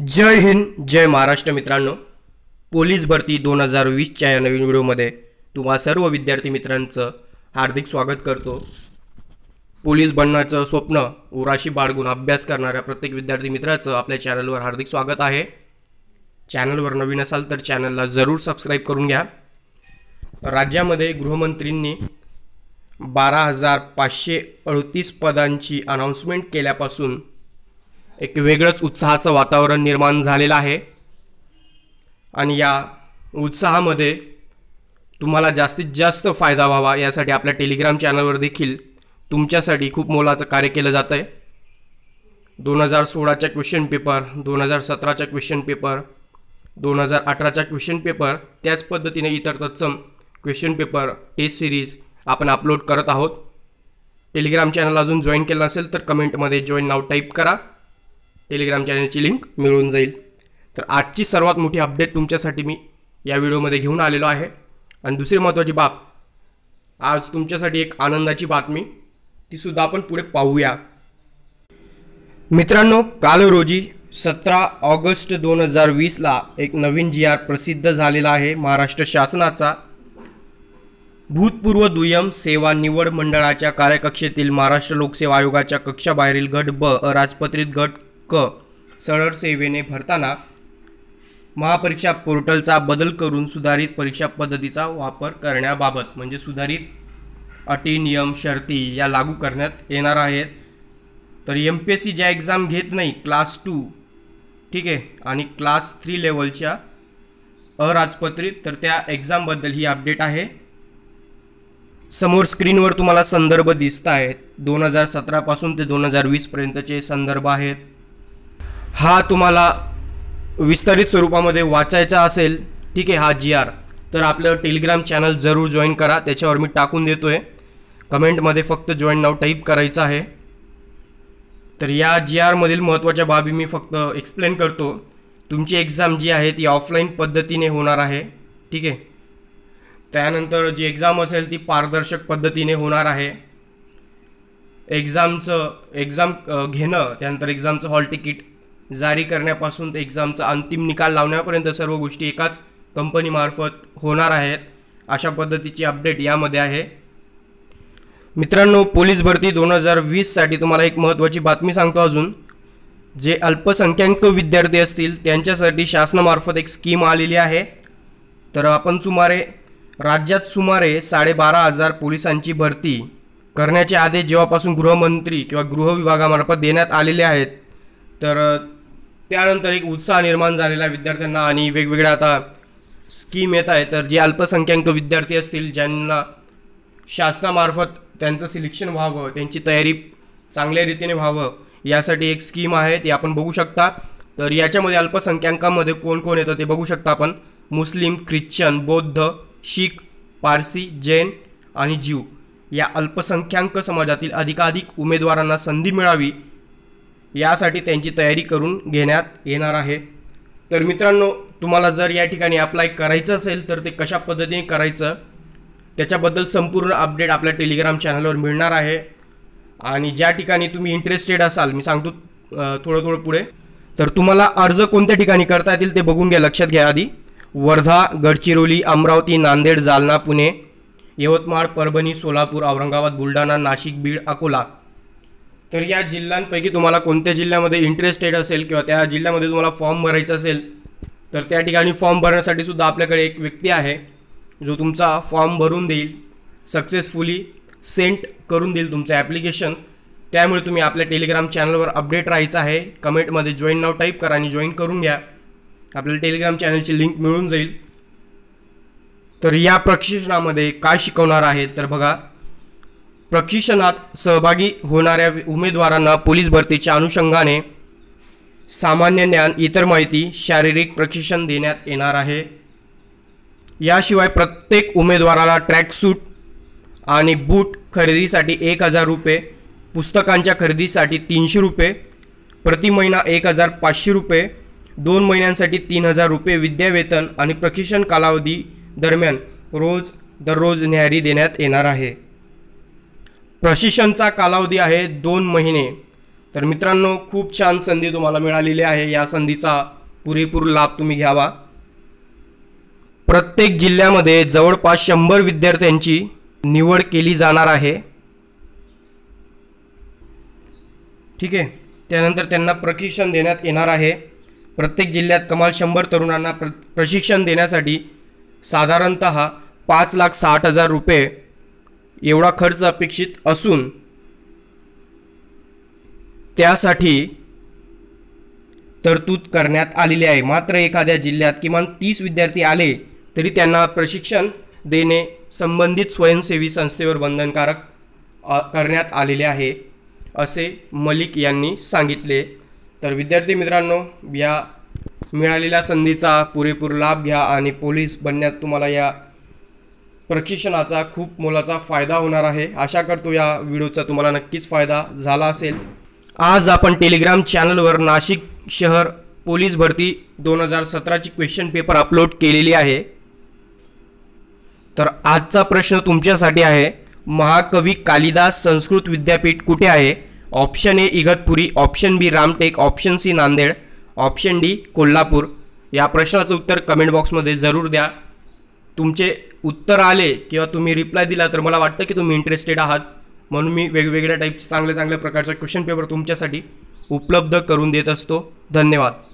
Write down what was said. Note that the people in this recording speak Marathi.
जय हिंद जय महाराष्ट्र मित्रांनो पोलीस भरती दोन हजार वीसच्या या नवीन व्हिडिओमध्ये तुम्हा सर्व विद्यार्थी मित्रांचं हार्दिक स्वागत करतो पोलीस बनण्याचं स्वप्न उराशी बाळगून अभ्यास करणाऱ्या प्रत्येक विद्यार्थी मित्राचं आपल्या चॅनलवर हार्दिक स्वागत आहे चॅनलवर नवीन असाल तर चॅनलला जरूर सबस्क्राईब करून घ्या राज्यामध्ये गृहमंत्रींनी बारा हजार पाचशे अडतीस पदांची अनाऊन्समेंट केल्यापासून एक वेगळंच उत्साहाचं वातावरण निर्माण झालेलं आहे आणि या उत्साहामध्ये तुम्हाला जास्तीत जास्त फायदा व्हावा यासाठी आपल्या टेलिग्राम चॅनलवर देखील तुमच्यासाठी खूप मोलाचं कार्य केलं जातं आहे दोन हजार सोळाच्या क्वेश्चन पेपर दोन हजार सतराच्या क्वेश्चन पेपर दोन हजार अठराच्या क्वेश्चन पेपर त्याच पद्धतीने इतर तत्सम क्वेश्चन पेपर टेस्ट सिरीज आपण अपलोड करत आहोत टेलिग्राम चॅनल अजून जॉईन केलं नसेल तर कमेंटमध्ये जॉईन नाव टाईप करा टेलिग्राम चॅनलची लिंक मिळून जाईल तर आजची सर्वात मोठी अपडेट तुमच्यासाठी मी या व्हिडिओमध्ये घेऊन आलेलो आहे आणि दुसरी महत्त्वाची बाब आज तुमच्यासाठी एक आनंदाची बातमी तीसुद्धा आपण पुढे पाहूया मित्रांनो काल रोजी सतरा ऑगस्ट दोन हजार वीसला एक नवीन जी आर प्रसिद्ध झालेला आहे महाराष्ट्र शासनाचा भूतपूर्व दुय्यम सेवा निवड मंडळाच्या कार्यकक्षेतील महाराष्ट्र लोकसेवा आयोगाच्या कक्षाबाहेरील गट ब अराजपत्रित गट क सरळ सेवेने भरताना महापरीक्षा पोर्टलचा बदल करून सुधारित परीक्षा पद्धतीचा वापर करण्याबाबत म्हणजे सुधारित अटी नियम शर्ती या लागू करण्यात येणार आहेत तर एम पी एस सी ज्या एक्झाम घेत नाही क्लास टू ठीक आहे आणि क्लास थ्री लेवलच्या अराजपत्रित तर त्या एक्झामबद्दल ही अपडेट आहे समोर स्क्रीनवर तुम्हाला संदर्भ दिसत आहेत दोन हजार सतरापासून ते दोन हजार वीसपर्यंतचे संदर्भ आहेत हा तुम्हाला विस्तारित स्वरूपामध्ये वाचायचा असेल ठीक आहे हा जी आर तर आपलं टेलिग्राम चॅनल जरूर जॉईन करा त्याच्यावर मी टाकून देतो आहे कमेंटमध्ये फक्त जॉईन नाव टाईप करायचं आहे तर या जी आरमधील महत्त्वाच्या बाबी मी फक्त एक्सप्लेन करतो तुमची एक्झाम जी आहे ती ऑफलाईन पद्धतीने होणार आहे ठीक आहे त्यानंतर जी एक्झाम असेल ती पारदर्शक पद्धतीने होणार आहे एक्झामचं एक्झाम घेणं त्यानंतर एक्झामचं हॉल तिकीट जारी करण्यापासून ते एक्झामचा अंतिम निकाल लावण्यापर्यंत सर्व गोष्टी एकाच कंपनीमार्फत होणार आहेत अशा पद्धतीची अपडेट यामध्ये आहे मित्रांनो पोलीस भरती दोन हजार वीससाठी तुम्हाला एक महत्त्वाची बातमी सांगतो अजून जे अल्पसंख्याक विद्यार्थी असतील त्यांच्यासाठी शासनामार्फत एक स्कीम आलेली आहे तर आपण सुमारे राज्यात सुमारे साडेबारा हजार पोलिसांची भरती करण्याचे आदेश जेव्हापासून गृहमंत्री किंवा गृह विभागामार्फत देण्यात आलेले आहेत तर त्यानंतर एक उत्साह निर्माण झालेला विद्यार्थ्यांना आणि वेगवेगळ्या आता स्कीम येत आहे तर जे अल्पसंख्याक विद्यार्थी असतील ज्यांना शासनामार्फत त्यांचं सिलेक्शन व्हावं त्यांची तयारी चांगल्या रीतीने व्हावं यासाठी एक स्कीम आहे ती आपण बघू शकता तर याच्यामध्ये अल्पसंख्याकामध्ये कोण कोण येतं ते बघू शकता आपण मुस्लिम ख्रिश्चन बौद्ध शीख पारसी जैन आणि ज्यू या अल्पसंख्याक समाजातील अधिकाधिक उमेदवारांना संधी मिळावी यासाठी त्यांची तयारी करून घेण्यात येणार आहे तर मित्रांनो तुम्हाला जर या ठिकाणी अप्लाय करायचं असेल तर ते कशा पद्धतीने करायचं त्याच्याबद्दल संपूर्ण अपडेट आपल्या टेलिग्राम चॅनलवर मिळणार आहे आणि ज्या ठिकाणी तुम्ही इंटरेस्टेड असाल मी सांगतो थोडं थोडं पुढे तर तुम्हाला अर्ज कोणत्या ठिकाणी करता येतील ते बघून घ्या लक्षात घ्या आधी वर्धा गडचिरोली अमरावती नांदेड जालना पुणे यवतमाळ परभणी सोलापूर औरंगाबाद बुलढाणा नाशिक बीड अकोला तर या जिल्ह्यांपैकी तुम्हाला कोणत्या जिल्ह्यामध्ये इंटरेस्टेड असेल किंवा त्या जिल्ह्यामध्ये तुम्हाला फॉर्म भरायचा असेल तर त्या ठिकाणी फॉर्म भरण्यासाठी सुद्धा आपल्याकडे एक व्यक्ती आहे जो तुमचा फॉर्म भरून देईल सक्सेसफुली सेंट करून देईल तुमचं ॲप्लिकेशन त्यामुळे तुम्ही आपल्या टेलिग्राम चॅनलवर अपडेट राहायचं आहे कमेंटमध्ये जॉईन नाव टाईप करा आणि जॉईन करून घ्या आपल्याला टेलिग्राम चॅनलची लिंक मिळून जाईल तर या प्रशिक्षणामध्ये काय शिकवणार आहे तर बघा प्रशिक्षणात सहभागी होणाऱ्या उमेदवारांना पोलीस भरतीच्या अनुषंगाने सामान्य ज्ञान इतर माहिती शारीरिक प्रशिक्षण देण्यात येणार आहे याशिवाय प्रत्येक उमेदवाराला ट्रॅकसूट आणि बूट खरेदीसाठी एक हजार रुपये पुस्तकांच्या खरेदीसाठी तीनशे रुपये प्रति महिना एक हजार पाचशे रुपये दोन महिन्यांसाठी तीन हजार रुपये विद्यावेतन आणि प्रशिक्षण कालावधी दरम्यान रोज दररोज न्यारी देण्यात येणार आहे प्रशिक्षणचा कालावधी आहे दोन महिने तर मित्रांनो खूप छान संधी तुम्हाला मिळालेली आहे या संधीचा पुरेपूर लाभ तुम्ही घ्यावा प्रत्येक जिल्ह्यामध्ये जवळपास शंभर विद्यार्थ्यांची निवड केली जाणार आहे ठीक आहे त्यानंतर त्यांना प्रशिक्षण देण्यात येणार आहे प्रत्येक जिल्ह्यात कमाल शंभर तरुणांना प्र प्रशिक्षण देण्यासाठी साधारणत पाच लाख साठ हजार रुपये एवढा खर्च अपेक्षित असून त्यासाठी तरतूद करण्यात आलेली आहे मात्र एखाद्या जिल्ह्यात किमान तीस विद्यार्थी आले तरी त्यांना प्रशिक्षण देणे संबंधित स्वयंसेवी संस्थेवर बंधनकारक करण्यात आलेले आहे असे मलिक यांनी सांगितले तर विद्यार्थी मित्रांनो या मिळालेल्या संधीचा पुरेपूर लाभ घ्या आणि पोलीस बनण्यात तुम्हाला या प्रशिक्षणाचा खूप मोलाचा फायदा होणार आहे आशा करतो या व्हिडिओचा तुम्हाला नक्कीच फायदा झाला असेल आज आपण टेलिग्राम चॅनलवर नाशिक शहर पोलीस भरती दोन हजार सतराची क्वेश्चन पेपर अपलोड केलेली आहे तर आजचा प्रश्न तुमच्यासाठी आहे महाकवी कालिदास संस्कृत विद्यापीठ कुठे आहे option A Igatpuri option B Ramtek option C Nanded option D Kolhapur या प्रश्नाचं उत्तर कमेंट बॉक्समध्ये जरूर द्या तुमचे उत्तर आले किंवा तुम्ही रिप्लाय दिला तर मला वाटतं की तुम्ही इंटरेस्टेड आहात म्हणून मी वेगवेगळ्या टाईपचे चांगले चांगल्या प्रकारचे क्वेश्चन पेपर तुमच्यासाठी उपलब्ध करून देत असतो धन्यवाद